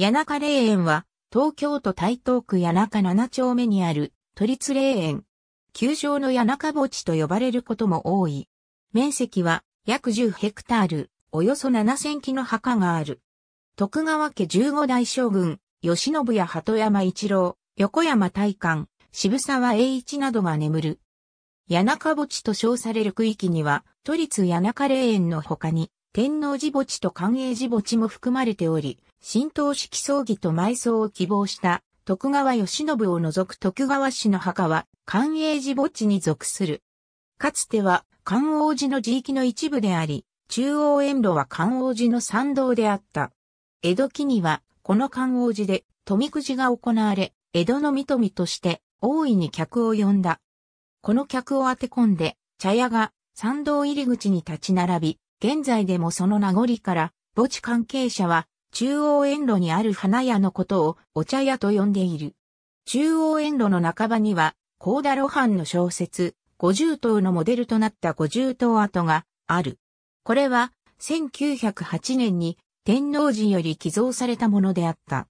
谷中霊園は、東京都台東区谷中7丁目にある都立霊園。球場の谷中墓地と呼ばれることも多い。面積は約10ヘクタール、およそ7000基の墓がある。徳川家15代将軍、吉信や鳩山一郎、横山大観、渋沢栄一などが眠る。谷中墓地と称される区域には、都立谷中霊園の他に、天王寺墓地と寛永寺墓地も含まれており、神透式葬儀と埋葬を希望した徳川義信を除く徳川氏の墓は関永寺墓地に属する。かつては関王寺の地域の一部であり、中央沿路は関王寺の参道であった。江戸期にはこの関王寺で富くじが行われ、江戸の富として大いに客を呼んだ。この客を当て込んで茶屋が参道入り口に立ち並び、現在でもその名残から墓地関係者は中央園路にある花屋のことをお茶屋と呼んでいる。中央園路の半ばには、高田露伴の小説、五十塔のモデルとなった五十塔跡がある。これは、1908年に天皇寺より寄贈されたものであった。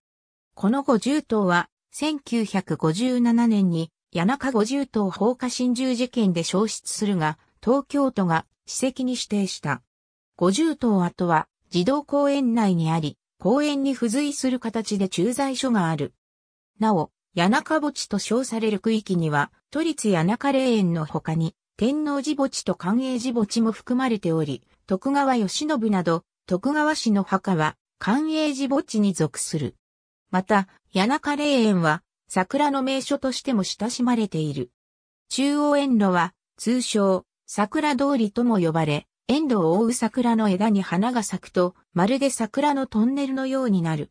この五十塔は、1957年に谷中五十塔放火侵入事件で消失するが、東京都が史跡に指定した。五十塔跡は児童公園内にあり、公園に付随する形で駐在所がある。なお、谷中墓地と称される区域には、都立谷中霊園の他に、天王寺墓地と寛永寺墓地も含まれており、徳川義信など、徳川氏の墓は、寛永寺墓地に属する。また、谷中霊園は、桜の名所としても親しまれている。中央園路は、通称、桜通りとも呼ばれ、粘土を覆う桜の枝に花が咲くと、まるで桜のトンネルのようになる。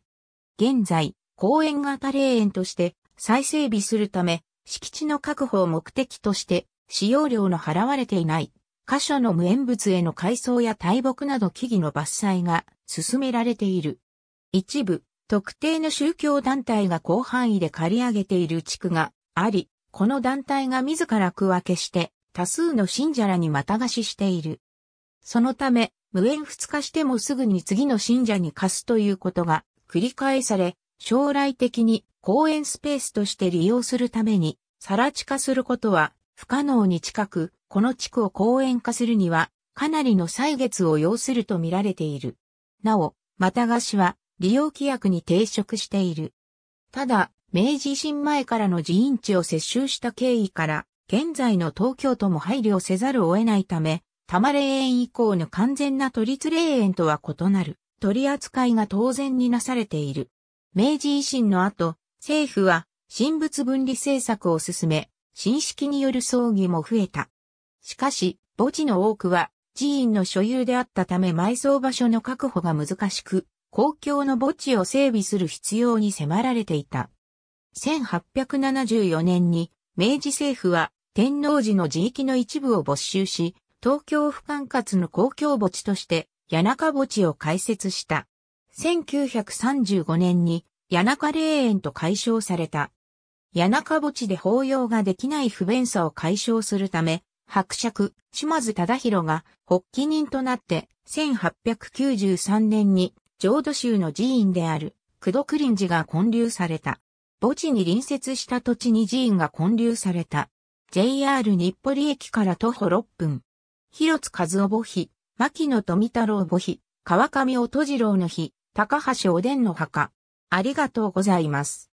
現在、公園型霊園として再整備するため、敷地の確保を目的として使用料の払われていない箇所の無縁物への改装や大木など木々の伐採が進められている。一部、特定の宗教団体が広範囲で借り上げている地区があり、この団体が自ら区分けして多数の信者らにまた貸ししている。そのため、無縁仏化してもすぐに次の信者に貸すということが繰り返され、将来的に公園スペースとして利用するために、さら地化することは不可能に近く、この地区を公園化するには、かなりの歳月を要すると見られている。なお、また貸しは利用規約に抵触している。ただ、明治維新前からの寺院地を接収した経緯から、現在の東京都も配慮せざるを得ないため、多摩霊園以降の完全な都立霊園とは異なる取り扱いが当然になされている。明治維新の後、政府は神仏分離政策を進め、新式による葬儀も増えた。しかし、墓地の多くは寺院の所有であったため埋葬場所の確保が難しく、公共の墓地を整備する必要に迫られていた。1874年に明治政府は天王寺の寺域の一部を没収し、東京府管轄の公共墓地として、谷中墓地を開設した。1935年に、谷中霊園と改称された。谷中墓地で法要ができない不便さを解消するため、伯爵、島津忠宏が発起人となって、1893年に浄土宗の寺院である、功徳林寺が建立された。墓地に隣接した土地に寺院が建立された。JR 日暮里駅から徒歩6分、広津和夫母碑、牧野富太郎母碑、川上音次郎の碑、高橋おでんの墓。ありがとうございます。